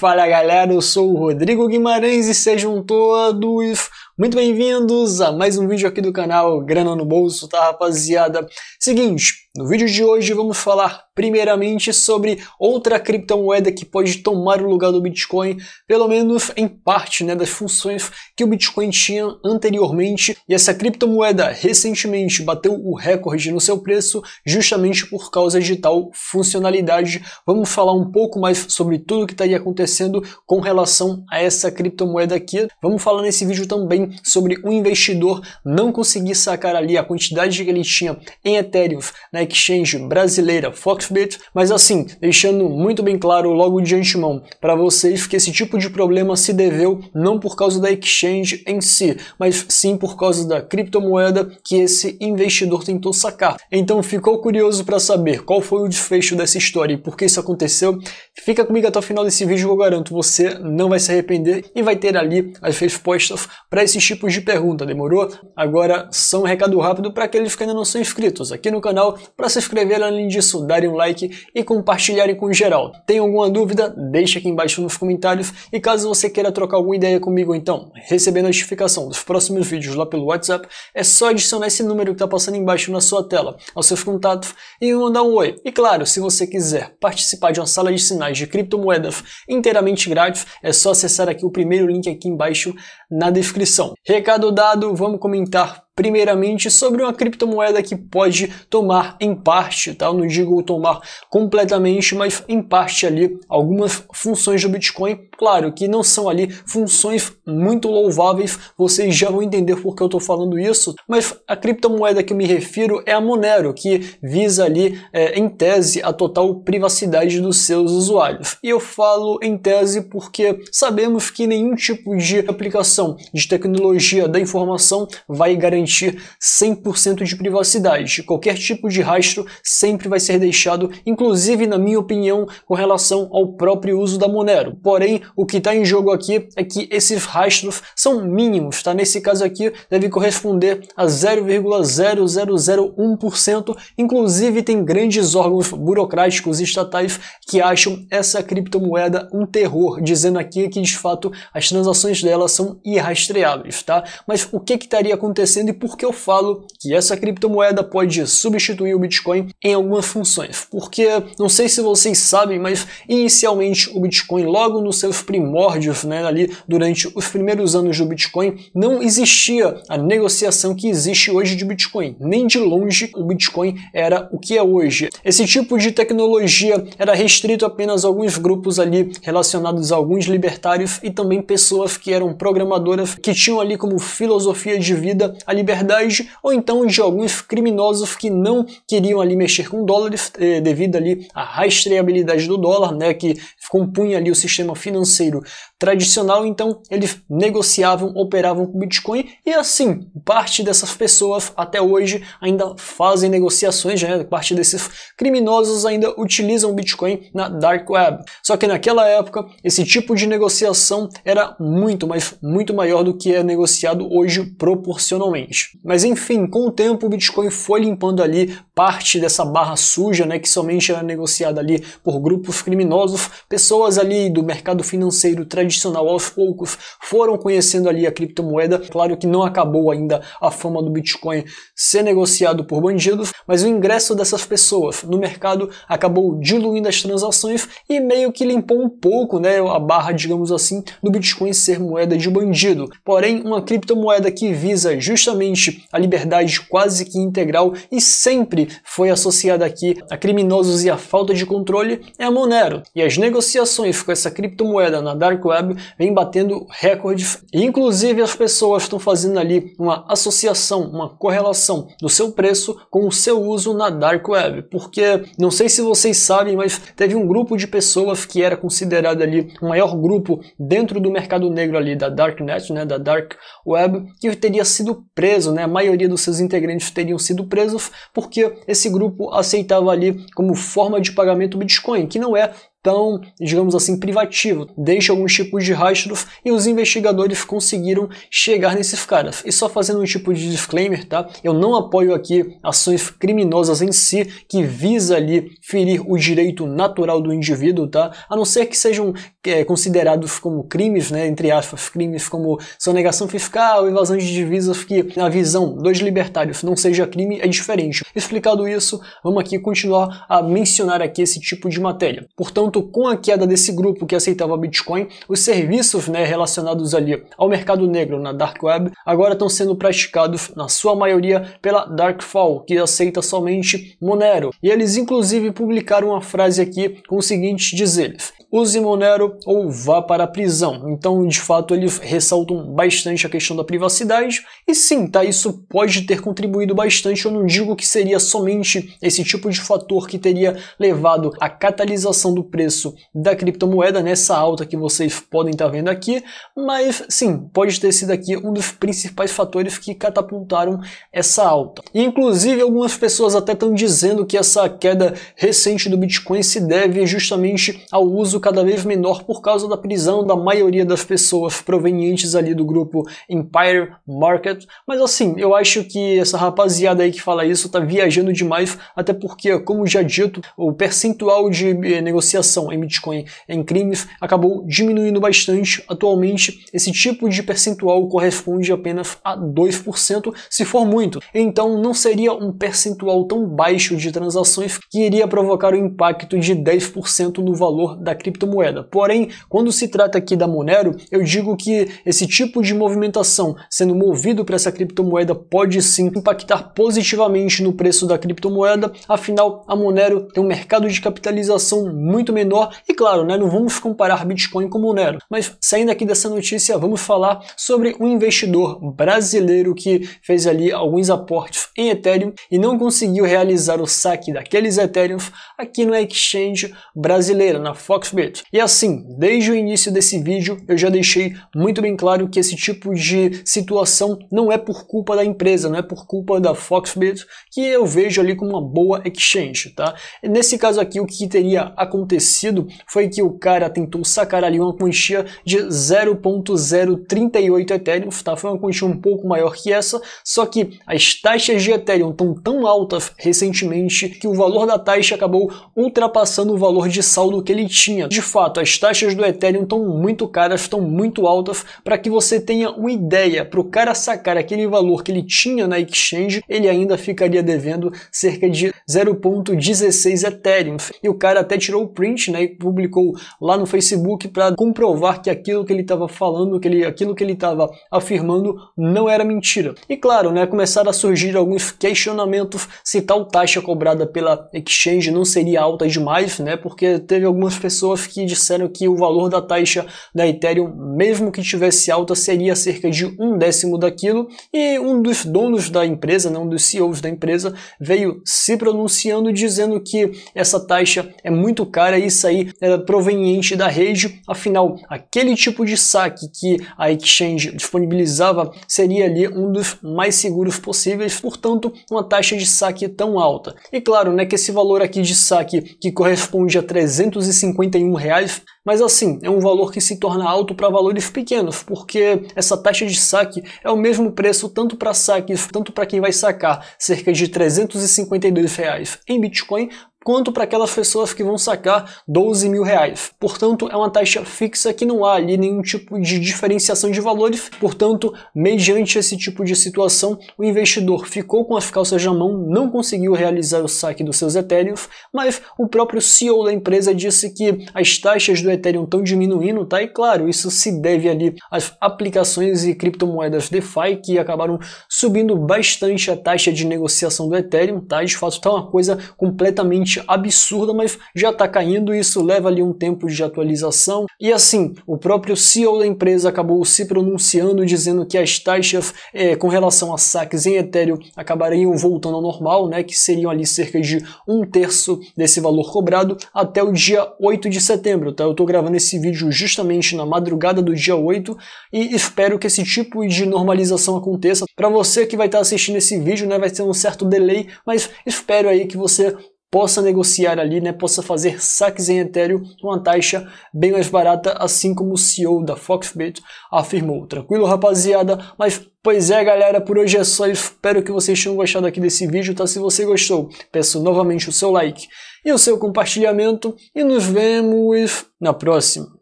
Fala galera, eu sou o Rodrigo Guimarães e sejam todos muito bem-vindos a mais um vídeo aqui do canal Grana no Bolso, tá rapaziada? Seguinte, no vídeo de hoje vamos falar primeiramente sobre outra criptomoeda que pode tomar o lugar do Bitcoin, pelo menos em parte, né, das funções que o Bitcoin tinha anteriormente, e essa criptomoeda recentemente bateu o recorde no seu preço justamente por causa de tal funcionalidade. Vamos falar um pouco mais sobre tudo que está aí acontecendo com relação a essa criptomoeda aqui. Vamos falar nesse vídeo também sobre um investidor não conseguir sacar ali a quantidade que ele tinha em Ethereum na exchange brasileira Foxbit, mas assim, deixando muito bem claro logo de antemão para vocês que esse tipo de problema se deveu não por causa da exchange em si, mas sim por causa da criptomoeda que esse investidor tentou sacar. Então ficou curioso para saber qual foi o desfecho dessa história e por que isso aconteceu? Fica comigo até o final desse vídeo, eu garanto, você não vai se arrepender e vai ter ali as respostas para esse esses tipos de pergunta, demorou? Agora, só um recado rápido para aqueles que ainda não são inscritos aqui no canal, para se inscrever, além disso, darem um like e compartilharem com geral. Tem alguma dúvida? Deixa aqui embaixo nos comentários e caso você queira trocar alguma ideia comigo, então, receber notificação dos próximos vídeos lá pelo WhatsApp, é só adicionar esse número que está passando embaixo na sua tela aos seus contatos e mandar um oi. E claro, se você quiser participar de uma sala de sinais de criptomoedas inteiramente grátis, é só acessar aqui o primeiro link aqui embaixo na descrição. Recado dado, vamos comentar Primeiramente, sobre uma criptomoeda que pode tomar em parte, tá? Eu não digo tomar completamente, mas em parte ali algumas funções do Bitcoin. Claro que não são ali funções muito louváveis, vocês já vão entender por que eu estou falando isso, mas a criptomoeda que eu me refiro é a Monero, que visa ali, é, em tese, a total privacidade dos seus usuários. E eu falo em tese porque sabemos que nenhum tipo de aplicação de tecnologia da informação vai garantir garantir 100% de privacidade. Qualquer tipo de rastro sempre vai ser deixado, inclusive na minha opinião, com relação ao próprio uso da Monero. Porém, o que está em jogo aqui é que esses rastros são mínimos, tá? Nesse caso aqui, deve corresponder a 0,0001%, inclusive tem grandes órgãos burocráticos e estatais que acham essa criptomoeda um terror, dizendo aqui que de fato as transações dela são irrastreáveis, tá? Mas o que que estaria acontecendo e porque eu falo que essa criptomoeda pode substituir o Bitcoin em algumas funções. Porque, não sei se vocês sabem, mas inicialmente o Bitcoin, logo nos seus primórdios, né, ali durante os primeiros anos do Bitcoin, não existia a negociação que existe hoje de Bitcoin. Nem de longe o Bitcoin era o que é hoje. Esse tipo de tecnologia era restrito apenas a alguns grupos ali relacionados a alguns libertários e também pessoas que eram programadoras que tinham ali como filosofia de vida liberdade, ou então de alguns criminosos que não queriam ali mexer com dólares eh, devido ali à rastreabilidade do dólar, né, que compunha ali o sistema financeiro tradicional, então eles negociavam, operavam com Bitcoin e assim, parte dessas pessoas até hoje ainda fazem negociações, né? parte desses criminosos ainda utilizam Bitcoin na dark web. Só que naquela época, esse tipo de negociação era muito, mas muito maior do que é negociado hoje proporcionalmente bitcoins. Mas enfim, com o tempo o Bitcoin foi limpando ali parte dessa barra suja, né, que somente era negociada ali por grupos criminosos, pessoas ali do mercado financeiro tradicional aos poucos foram conhecendo ali a criptomoeda. Claro que não acabou ainda a fama do Bitcoin ser negociado por bandidos, mas o ingresso dessas pessoas no mercado acabou diluindo as transações e meio que limpou um pouco, né, a barra, digamos assim, do Bitcoin ser moeda de bandido. Porém, uma criptomoeda que visa justamente justamente a liberdade quase que integral e sempre foi associada aqui a criminosos e a falta de controle é a Monero. E as negociações com essa criptomoeda na Dark Web vem batendo recordes. E, inclusive as pessoas estão fazendo ali uma associação, uma correlação do seu preço com o seu uso na Dark Web. Porque não sei se vocês sabem, mas teve um grupo de pessoas que era considerado ali o maior grupo dentro do mercado negro ali da Darknet, né, da Dark Web, que teria sido preso preso, né? a maioria dos seus integrantes teriam sido presos porque esse grupo aceitava ali como forma de pagamento o Bitcoin, que não é tão, digamos assim, privativo, deixa alguns tipos de rastros e os investigadores conseguiram chegar nesses caras. E só fazendo um tipo de disclaimer, tá? Eu não apoio aqui ações criminosas em si que visa ali ferir o direito natural do indivíduo, tá? A não ser que sejam é, considerados como crimes, né, entre aspas, crimes como sonegação fiscal, evasão de divisas, que na visão dos libertários não seja crime, é diferente. Explicado isso, vamos aqui continuar a mencionar aqui esse tipo de matéria. Portanto, entanto, com a queda desse grupo que aceitava Bitcoin, os serviços né, relacionados ali ao mercado negro na Dark Web agora estão sendo praticados, na sua maioria, pela Darkfall, que aceita somente Monero. E eles, inclusive, publicaram uma frase aqui com o seguinte dizeres use Monero ou vá para a prisão. Então, de fato, eles ressaltam bastante a questão da privacidade, e sim, tá, isso pode ter contribuído bastante, eu não digo que seria somente esse tipo de fator que teria levado à catalisação do preço da criptomoeda, nessa alta que vocês podem estar tá vendo aqui, mas sim, pode ter sido aqui um dos principais fatores que catapultaram essa alta. inclusive, algumas pessoas até estão dizendo que essa queda recente do Bitcoin se deve justamente ao uso cada vez menor por causa da prisão da maioria das pessoas provenientes ali do grupo Empire Market. Mas assim, eu acho que essa rapaziada aí que fala isso tá viajando demais, até porque, como já dito, o percentual de eh, negociação em Bitcoin em crimes acabou diminuindo bastante. Atualmente, esse tipo de percentual corresponde apenas a 2%, se for muito. Então, não seria um percentual tão baixo de transações que iria provocar o um impacto de 10% no valor da criptomoeda criptomoeda. Porém, quando se trata aqui da Monero, eu digo que esse tipo de movimentação sendo movido para essa criptomoeda pode sim impactar positivamente no preço da criptomoeda, afinal a Monero tem um mercado de capitalização muito menor e claro, né, não vamos comparar Bitcoin com Monero. Mas saindo aqui dessa notícia, vamos falar sobre um investidor brasileiro que fez ali alguns aportes em Ethereum e não conseguiu realizar o saque daqueles Ethereum aqui no exchange brasileira, na Fox e assim, desde o início desse vídeo eu já deixei muito bem claro que esse tipo de situação não é por culpa da empresa, não é por culpa da Foxbit, que eu vejo ali como uma boa exchange, tá? nesse caso aqui o que teria acontecido foi que o cara tentou sacar ali uma quantia de 0.038 Ethereum, tá? Foi uma quantia um pouco maior que essa, só que as taxas de Ethereum estão tão altas recentemente que o valor da taxa acabou ultrapassando o valor de saldo que ele tinha, de fato, as taxas do Ethereum estão muito caras, estão muito altas, para que você tenha uma ideia, para o cara sacar aquele valor que ele tinha na exchange, ele ainda ficaria devendo cerca de 0.16 Ethereum. E o cara até tirou o print né, e publicou lá no Facebook para comprovar que aquilo que ele estava falando, que ele, aquilo que ele estava afirmando não era mentira. E claro, né, começaram a surgir alguns questionamentos se tal taxa cobrada pela exchange não seria alta demais, né, porque teve algumas pessoas que disseram que o valor da taxa da Ethereum, mesmo que tivesse alta, seria cerca de um décimo daquilo. E um dos donos da empresa, né, um dos CEOs da empresa, veio se pronunciando dizendo que essa taxa é muito cara e isso aí era proveniente da rede. Afinal, aquele tipo de saque que a exchange disponibilizava seria ali um dos mais seguros possíveis, portanto, uma taxa de saque tão alta. E claro, né, que esse valor aqui de saque que corresponde a 351 reais, mas assim, é um valor que se torna alto para valores pequenos, porque essa taxa de saque é o mesmo preço tanto para saques, tanto para quem vai sacar, cerca de 352 reais em Bitcoin, quanto para aquelas pessoas que vão sacar 12 mil reais. Portanto, é uma taxa fixa que não há ali nenhum tipo de diferenciação de valores, portanto, mediante esse tipo de situação, o investidor ficou com as calças na mão, não conseguiu realizar o saque dos seus etéreos, mas o próprio CEO da empresa disse que as taxas do Ethereum estão diminuindo, tá? E claro, isso se deve ali às aplicações e criptomoedas DeFi que acabaram subindo bastante a taxa de negociação do Ethereum, tá? De fato, tá uma coisa completamente realmente absurda, mas já está caindo e isso leva ali um tempo de atualização. E assim, o próprio CEO da empresa acabou se pronunciando dizendo que as taxas é, com relação a saques em Ethereum acabariam voltando ao normal, né, que seriam ali cerca de um terço desse valor cobrado até o dia 8 de setembro. Tá? Eu estou gravando esse vídeo justamente na madrugada do dia 8 e espero que esse tipo de normalização aconteça. Para você que vai estar tá assistindo esse vídeo, né, vai ter um certo delay, mas espero aí que você possa negociar ali, né, possa fazer saques em Ethereum com uma taxa bem mais barata, assim como o CEO da Foxbit afirmou. Tranquilo, rapaziada? Mas Pois é, galera, por hoje é só. Eu espero que vocês tenham gostado aqui desse vídeo, tá? Se você gostou, peço novamente o seu like e o seu compartilhamento e nos vemos na próxima.